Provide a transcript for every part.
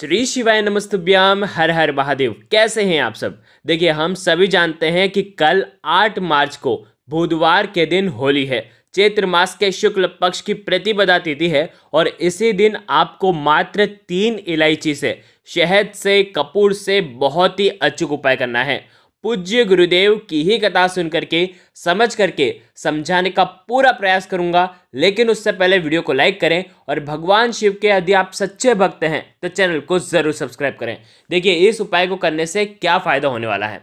श्री शिवाय नमस्तुभ्याम हर हर महादेव कैसे हैं आप सब देखिए हम सभी जानते हैं कि कल 8 मार्च को बुधवार के दिन होली है चैत्र मास के शुक्ल पक्ष की प्रतिपदा तिथि है और इसी दिन आपको मात्र तीन इलायची से शहद से कपूर से बहुत ही अचूक उपाय करना है पूज्य गुरुदेव की ही कथा सुन करके समझ करके समझाने का पूरा प्रयास करूंगा लेकिन उससे पहले वीडियो को लाइक करें और भगवान शिव के यदि आप सच्चे भक्त हैं तो चैनल को ज़रूर सब्सक्राइब करें देखिए इस उपाय को करने से क्या फ़ायदा होने वाला है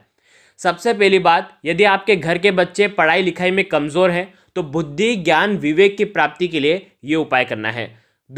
सबसे पहली बात यदि आपके घर के बच्चे पढ़ाई लिखाई में कमज़ोर हैं तो बुद्धि ज्ञान विवेक की प्राप्ति के लिए ये उपाय करना है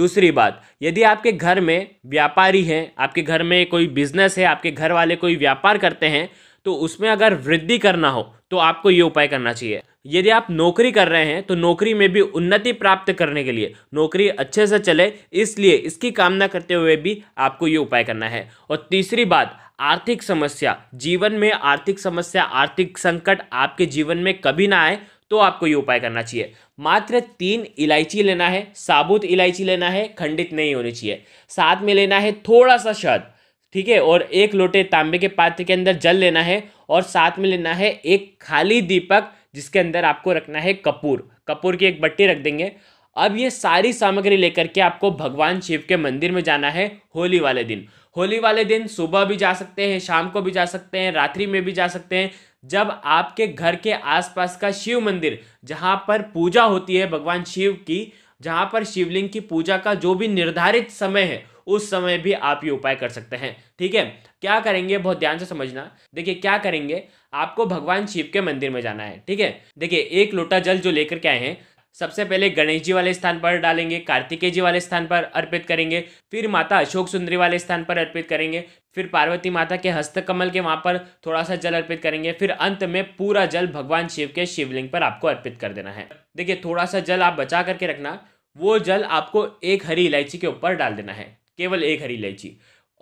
दूसरी बात यदि आपके घर में व्यापारी हैं आपके घर में कोई बिजनेस है आपके घर वाले कोई व्यापार करते हैं तो उसमें अगर वृद्धि करना हो तो आपको ये उपाय करना चाहिए यदि आप नौकरी कर रहे हैं तो नौकरी में भी उन्नति प्राप्त करने के लिए नौकरी अच्छे से चले इसलिए इसकी कामना करते हुए भी आपको ये उपाय करना है और तीसरी बात आर्थिक समस्या जीवन में आर्थिक समस्या आर्थिक संकट आपके जीवन में कभी ना आए तो आपको ये उपाय करना चाहिए मात्र तीन इलायची लेना है साबुत इलायची लेना है खंडित नहीं होनी चाहिए साथ में लेना है थोड़ा सा शहद ठीक है और एक लोटे तांबे के पात्र के अंदर जल लेना है और साथ में लेना है एक खाली दीपक जिसके अंदर आपको रखना है कपूर कपूर की एक बट्टी रख देंगे अब ये सारी सामग्री लेकर के आपको भगवान शिव के मंदिर में जाना है होली वाले दिन होली वाले दिन सुबह भी जा सकते हैं शाम को भी जा सकते हैं रात्रि में भी जा सकते हैं जब आपके घर के आसपास का शिव मंदिर जहाँ पर पूजा होती है भगवान शिव की जहाँ पर शिवलिंग की पूजा का जो भी निर्धारित समय है उस समय भी आप ये उपाय कर सकते हैं ठीक है क्या करेंगे बहुत ध्यान से समझना देखिए क्या करेंगे आपको भगवान शिव के मंदिर में जाना है ठीक है देखिए एक लोटा जल जो लेकर के आए हैं सबसे पहले गणेश जी वाले स्थान पर डालेंगे कार्तिकेय जी वाले स्थान पर अर्पित करेंगे फिर माता अशोक सुंदरी वाले स्थान पर अर्पित करेंगे फिर पार्वती माता के हस्तकमल के वहाँ पर थोड़ा सा जल अर्पित करेंगे फिर अंत में पूरा जल भगवान शिव के शिवलिंग पर आपको अर्पित कर देना है देखिए थोड़ा सा जल आप बचा करके रखना वो जल आपको एक हरी इलायची के ऊपर डाल देना है केवल एक हरी इलायची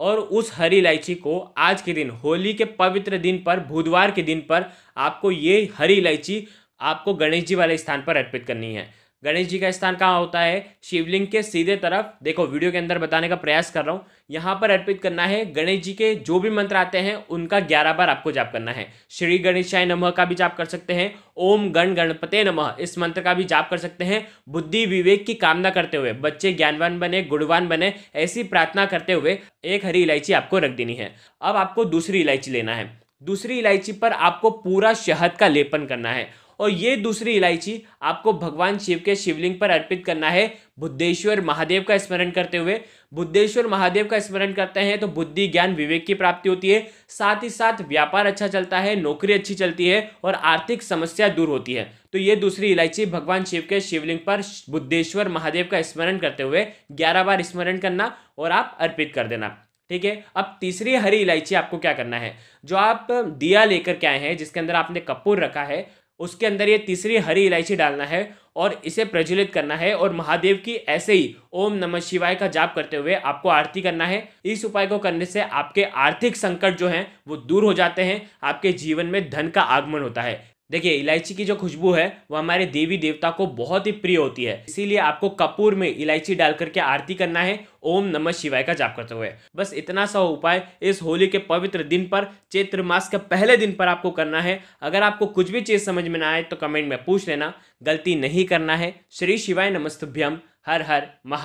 और उस हरी इलायची को आज के दिन होली के पवित्र दिन पर बुधवार के दिन पर आपको ये हरी इलायची आपको गणेश जी वाले स्थान पर अर्पित करनी है गणेश जी का स्थान कहाँ होता है शिवलिंग के सीधे तरफ देखो वीडियो के अंदर बताने का प्रयास कर रहा हूँ यहाँ पर अर्पित करना है गणेश जी के जो भी मंत्र आते हैं उनका ग्यारह बार आपको जाप करना है श्री गणेशाय नमः का भी जाप कर सकते हैं ओम गण गणपते नमः इस मंत्र का भी जाप कर सकते हैं बुद्धि विवेक की कामना करते हुए बच्चे ज्ञानवान बने गुणवान बने ऐसी प्रार्थना करते हुए एक हरी इलायची आपको रख देनी है अब आपको दूसरी इलायची लेना है दूसरी इलायची पर आपको पूरा शहद का लेपन करना है और ये दूसरी इलायची आपको भगवान शिव के शिवलिंग पर अर्पित करना है बुद्धेश्वर महादेव का स्मरण करते हुए बुद्धेश्वर महादेव का स्मरण करते हैं तो बुद्धि ज्ञान विवेक की प्राप्ति होती है साथ ही साथ व्यापार अच्छा चलता है नौकरी अच्छी चलती है और आर्थिक समस्या दूर होती है तो ये दूसरी इलायची भगवान शिव के शिवलिंग पर बुद्धेश्वर महादेव का स्मरण करते हुए ग्यारह बार स्मरण करना और आप अर्पित कर देना ठीक है अब तीसरी हरी इलायची आपको क्या करना है जो आप दिया लेकर के आए हैं जिसके अंदर आपने कपूर रखा है उसके अंदर ये तीसरी हरी इलायची डालना है और इसे प्रज्वलित करना है और महादेव की ऐसे ही ओम नमः शिवाय का जाप करते हुए आपको आरती करना है इस उपाय को करने से आपके आर्थिक संकट जो हैं वो दूर हो जाते हैं आपके जीवन में धन का आगमन होता है देखिए इलायची की जो खुशबू है वो हमारे देवी देवता को बहुत ही प्रिय होती है इसीलिए आपको कपूर में इलायची डाल करके आरती करना है ओम नमः शिवाय का जाप करते हुए बस इतना सा उपाय इस होली के पवित्र दिन पर चैत्र मास के पहले दिन पर आपको करना है अगर आपको कुछ भी चीज़ समझ में ना आए तो कमेंट में पूछ लेना गलती नहीं करना है श्री शिवाय नमस्तभ्यम हर हर महा